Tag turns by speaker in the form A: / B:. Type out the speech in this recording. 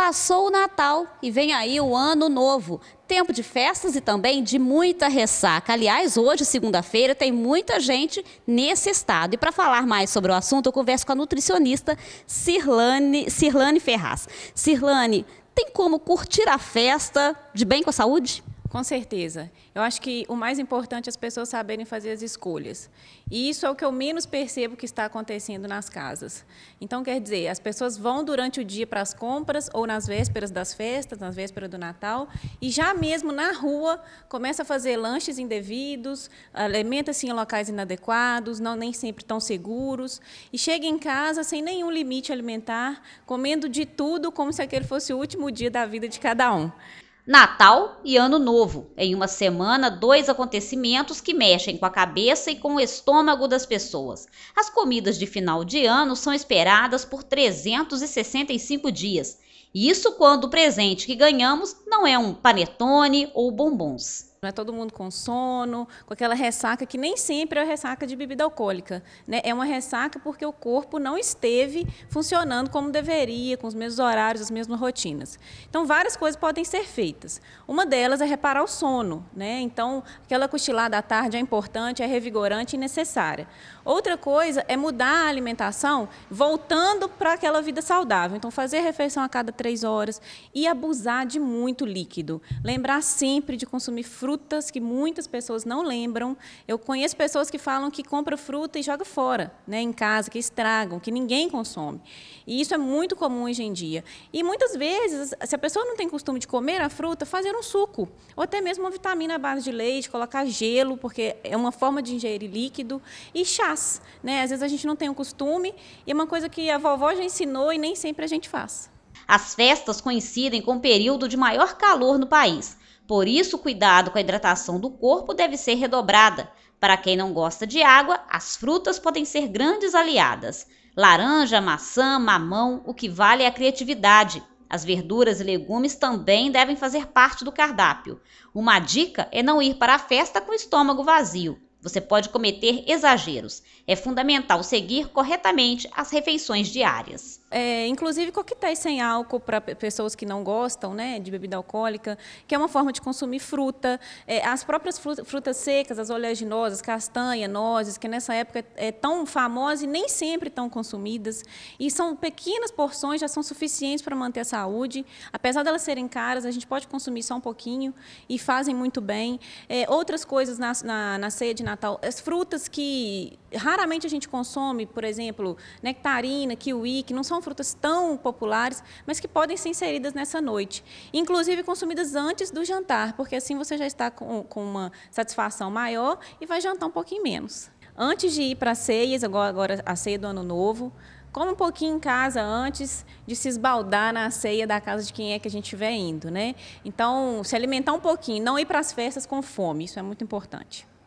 A: Passou o Natal e vem aí o Ano Novo. Tempo de festas e também de muita ressaca. Aliás, hoje, segunda-feira, tem muita gente nesse estado. E para falar mais sobre o assunto, eu converso com a nutricionista Cirlane, Cirlane Ferraz. Cirlane, tem como curtir a festa de bem com
B: a saúde? Com certeza. Eu acho que o mais importante é as pessoas saberem fazer as escolhas. E isso é o que eu menos percebo que está acontecendo nas casas. Então, quer dizer, as pessoas vão durante o dia para as compras ou nas vésperas das festas, nas vésperas do Natal, e já mesmo na rua começa a fazer lanches indevidos, alimenta-se em locais inadequados, não nem sempre tão seguros, e chega em casa sem nenhum limite alimentar, comendo de tudo como se aquele fosse o último dia da vida de cada um. Natal
A: e Ano Novo. Em uma semana, dois acontecimentos que mexem com a cabeça e com o estômago das pessoas. As comidas de final de ano são esperadas por 365 dias. Isso quando o presente que ganhamos não é um panetone
B: ou bombons. Não é todo mundo com sono, com aquela ressaca que nem sempre é a ressaca de bebida alcoólica. Né? É uma ressaca porque o corpo não esteve funcionando como deveria, com os mesmos horários, as mesmas rotinas. Então, várias coisas podem ser feitas. Uma delas é reparar o sono. Né? Então, aquela cochilada à tarde é importante, é revigorante e necessária. Outra coisa é mudar a alimentação, voltando para aquela vida saudável. Então, fazer refeição a cada três horas e abusar de muito líquido. Lembrar sempre de consumir frutas frutas que muitas pessoas não lembram. Eu conheço pessoas que falam que compra fruta e joga fora, né, em casa, que estragam, que ninguém consome. E isso é muito comum hoje em dia. E muitas vezes, se a pessoa não tem costume de comer a fruta, fazer um suco, ou até mesmo uma vitamina à base de leite, colocar gelo, porque é uma forma de ingerir líquido, e chás, né? Às vezes a gente não tem o costume, e é uma coisa que a vovó já ensinou e
A: nem sempre a gente faz. As festas coincidem com o período de maior calor no país. Por isso, o cuidado com a hidratação do corpo deve ser redobrada. Para quem não gosta de água, as frutas podem ser grandes aliadas. Laranja, maçã, mamão, o que vale é a criatividade. As verduras e legumes também devem fazer parte do cardápio. Uma dica é não ir para a festa com o estômago vazio. Você pode cometer exageros. É fundamental seguir corretamente as refeições diárias
B: é, inclusive coquetéis sem álcool para pessoas que não gostam né, de bebida alcoólica, que é uma forma de consumir fruta. É, as próprias frutas, secas, as oleaginosas, castanha, nozes, que nessa época é, é tão famosa e nem sempre tão consumidas. E são pequenas porções, já são suficientes para manter a saúde. Apesar delas serem caras, a gente pode consumir só um pouquinho e fazem muito bem. É, outras coisas na, na, na ceia de Natal, as frutas que raramente a gente consome, por exemplo, nectarina, kiwi, que não são são frutas tão populares, mas que podem ser inseridas nessa noite. Inclusive consumidas antes do jantar, porque assim você já está com, com uma satisfação maior e vai jantar um pouquinho menos. Antes de ir para ceias, agora a ceia do ano novo, Come um pouquinho em casa antes de se esbaldar na ceia da casa de quem é que a gente estiver indo, né? Então, se alimentar um pouquinho, não ir para as festas com fome, isso é muito importante.